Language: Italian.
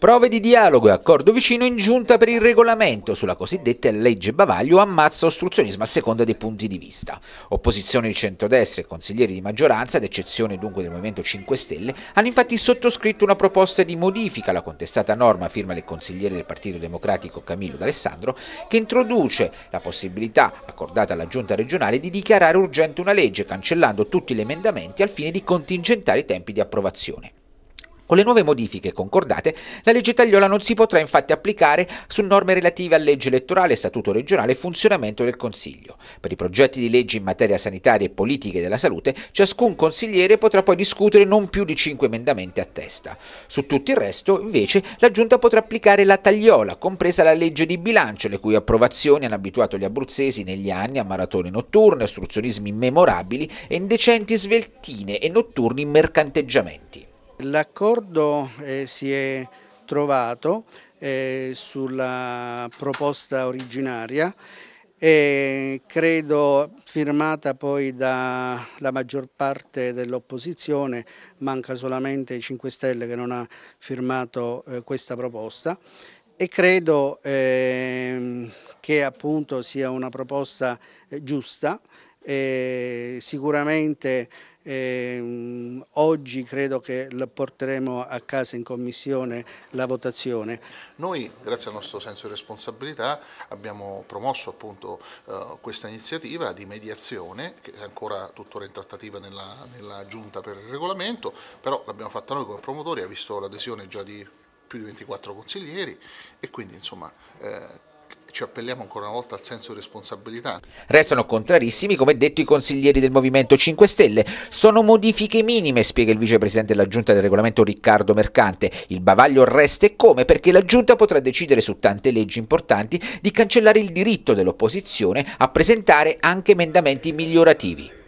Prove di dialogo e accordo vicino in giunta per il regolamento sulla cosiddetta legge bavaglio ammazza ostruzionismo a seconda dei punti di vista. Opposizione di centrodestra e consiglieri di maggioranza, ad eccezione dunque del Movimento 5 Stelle, hanno infatti sottoscritto una proposta di modifica alla contestata norma firma del consigliere del Partito Democratico Camillo D'Alessandro che introduce la possibilità accordata alla giunta regionale di dichiarare urgente una legge cancellando tutti gli emendamenti al fine di contingentare i tempi di approvazione. Con le nuove modifiche concordate, la legge Tagliola non si potrà infatti applicare su norme relative a legge elettorale, statuto regionale e funzionamento del Consiglio. Per i progetti di legge in materia sanitaria e politiche della salute, ciascun consigliere potrà poi discutere non più di 5 emendamenti a testa. Su tutto il resto, invece, la Giunta potrà applicare la Tagliola, compresa la legge di bilancio, le cui approvazioni hanno abituato gli abruzzesi negli anni a maratone notturne, ostruzionismi immemorabili e indecenti sveltine e notturni mercanteggiamenti. L'accordo eh, si è trovato eh, sulla proposta originaria e credo firmata poi dalla maggior parte dell'opposizione, manca solamente i 5 Stelle che non ha firmato eh, questa proposta e credo ehm, che appunto sia una proposta eh, giusta e sicuramente eh, oggi credo che porteremo a casa in commissione la votazione. Noi, grazie al nostro senso di responsabilità, abbiamo promosso appunto eh, questa iniziativa di mediazione, che è ancora tuttora in trattativa nella, nella giunta per il regolamento, però l'abbiamo fatta noi come promotori, ha visto l'adesione già di più di 24 consiglieri e quindi insomma eh, ci appelliamo ancora una volta al senso di responsabilità. Restano contrarissimi, come detto, i consiglieri del Movimento 5 Stelle. Sono modifiche minime, spiega il vicepresidente della Giunta del Regolamento Riccardo Mercante. Il bavaglio resta e come, perché la Giunta potrà decidere su tante leggi importanti di cancellare il diritto dell'opposizione a presentare anche emendamenti migliorativi.